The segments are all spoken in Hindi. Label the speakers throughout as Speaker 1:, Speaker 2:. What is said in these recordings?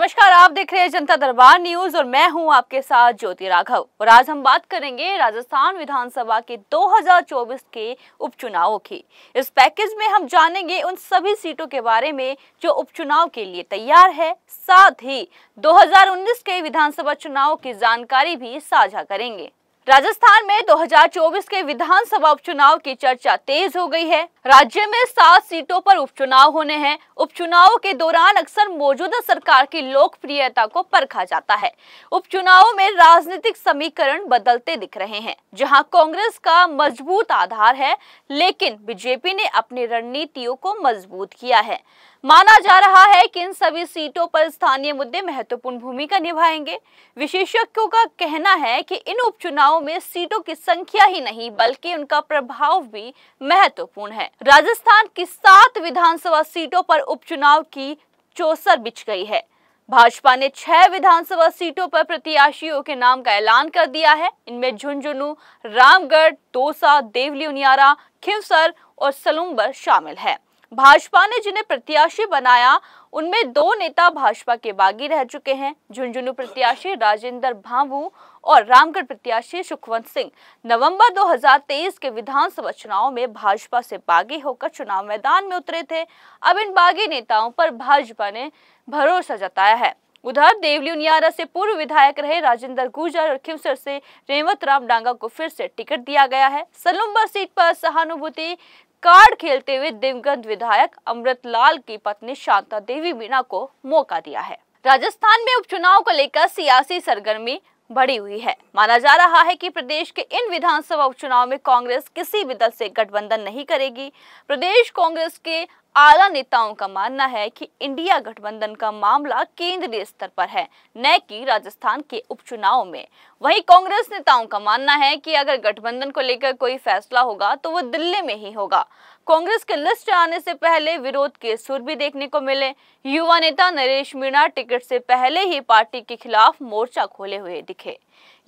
Speaker 1: नमस्कार आप देख रहे हैं जनता दरबार न्यूज और मैं हूं आपके साथ ज्योति राघव और आज हम बात करेंगे राजस्थान विधानसभा के 2024 के उपचुनाव की इस पैकेज में हम जानेंगे उन सभी सीटों के बारे में जो उपचुनाव के लिए तैयार है साथ ही 2019 के विधानसभा चुनाव की जानकारी भी साझा करेंगे राजस्थान में 2024 के विधानसभा उपचुनाव की चर्चा तेज हो गई है राज्य में सात सीटों पर उपचुनाव होने हैं उपचुनाव के दौरान अक्सर मौजूदा सरकार की लोकप्रियता को परखा जाता है उपचुनाव में राजनीतिक समीकरण बदलते दिख रहे हैं जहां कांग्रेस का मजबूत आधार है लेकिन बीजेपी ने अपनी रणनीतियों को मजबूत किया है माना जा रहा है कि इन सभी सीटों पर स्थानीय मुद्दे महत्वपूर्ण भूमिका निभाएंगे विशेषज्ञों का कहना है कि इन उपचुनावों में सीटों की संख्या ही नहीं बल्कि उनका प्रभाव भी महत्वपूर्ण है राजस्थान की सात विधानसभा सीटों पर उपचुनाव की चौसर बिछ गई है भाजपा ने छह विधानसभा सीटों पर प्रत्याशियों के नाम का ऐलान कर दिया है इनमें झुंझुनू रामगढ़ दौसा देवली उनियारा खिवसर और सलूम्बर शामिल है भाजपा ने जिन्हें प्रत्याशी बनाया उनमें दो नेता भाजपा के बागी रह चुके हैं झुंझुनू प्रत्याशी राजेंद्र भावू और रामगढ़ प्रत्याशी सुखवंत सिंह नवंबर 2023 के विधानसभा चुनाव में भाजपा से बागी होकर चुनाव मैदान में उतरे थे अब इन बागी नेताओं पर भाजपा ने भरोसा जताया है उधर देवली उनियारा से पूर्व विधायक रहे राजेंद्र गुर्जर और खिमसर से रेवत राम डांगा को फिर से टिकट दिया गया है सलुम्बर सीट पर सहानुभूति कार्ड खेलते हुए दिवगंत विधायक अमृत लाल की पत्नी शांता देवी मीणा को मौका दिया है राजस्थान में उपचुनाव को लेकर सियासी सरगर्मी बढ़ी हुई है माना जा रहा है कि प्रदेश के इन विधानसभा उपचुनाव में कांग्रेस किसी भी दल से गठबंधन नहीं करेगी प्रदेश कांग्रेस के आला नेताओं का मानना है कि इंडिया गठबंधन का मामला केंद्रीय स्तर पर है न कि राजस्थान के उपचुनाव में वहीं कांग्रेस नेताओं का मानना है कि अगर गठबंधन को लेकर कोई फैसला होगा तो वो दिल्ली में ही होगा कांग्रेस के लिस्ट आने से पहले विरोध के सुर भी देखने को मिले युवा नेता नरेश मीणा टिकट से पहले ही पार्टी के खिलाफ मोर्चा खोले हुए दिखे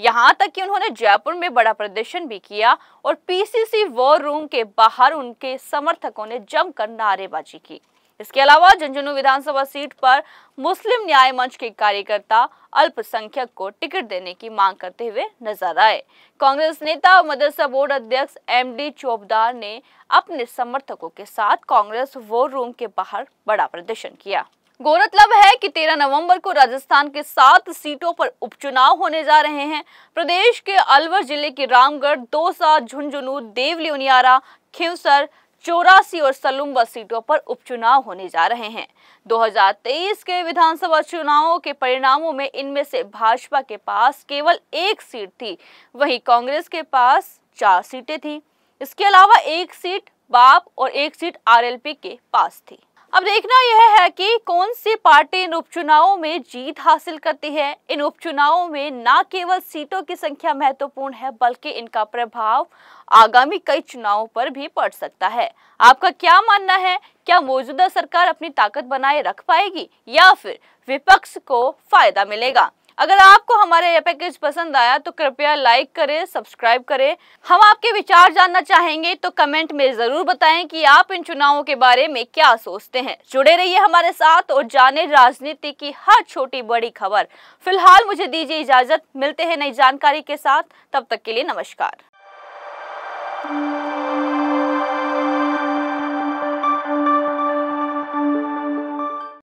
Speaker 1: यहाँ तक कि उन्होंने जयपुर में बड़ा प्रदर्शन भी किया और पीसीसी वॉर रूम के बाहर उनके समर्थकों ने जमकर नारेबाजी की इसके अलावा झुंझुनू विधानसभा सीट पर मुस्लिम न्याय मंच के कार्यकर्ता अल्पसंख्यक को टिकट देने की मांग करते हुए नजर आए कांग्रेस नेता और मदरसा बोर्ड अध्यक्ष एमडी चोबदार ने अपने समर्थकों के साथ कांग्रेस वॉर रूम के बाहर बड़ा प्रदर्शन किया गौरतलब है कि 13 नवंबर को राजस्थान के सात सीटों पर उपचुनाव होने जा रहे हैं प्रदेश के अलवर जिले के रामगढ़ दोसा झुंझुनू देवलियोनियारा खिवसर चौरासी और सलुम्बा सीटों पर उपचुनाव होने जा रहे हैं 2023 के विधानसभा चुनावों के परिणामों में इनमें से भाजपा के पास केवल एक सीट थी वहीं कांग्रेस के पास चार सीटें थी इसके अलावा एक सीट बाप और एक सीट आरएलपी के पास थी अब देखना यह है कि कौन सी पार्टी इन उपचुनावों में जीत हासिल करती है इन उपचुनावों में न केवल सीटों की संख्या महत्वपूर्ण है बल्कि इनका प्रभाव आगामी कई चुनावों पर भी पड़ सकता है आपका क्या मानना है क्या मौजूदा सरकार अपनी ताकत बनाए रख पाएगी या फिर विपक्ष को फायदा मिलेगा अगर आपको हमारा यह पैकेज पसंद आया तो कृपया लाइक करें सब्सक्राइब करें हम आपके विचार जानना चाहेंगे तो कमेंट में ज़रूर बताएं कि आप इन चुनावों के बारे में क्या सोचते हैं जुड़े रहिए हमारे साथ और जाने राजनीति की हर छोटी बड़ी खबर फिलहाल मुझे दीजिए इजाज़त मिलते हैं नई जानकारी के साथ तब तक के लिए नमस्कार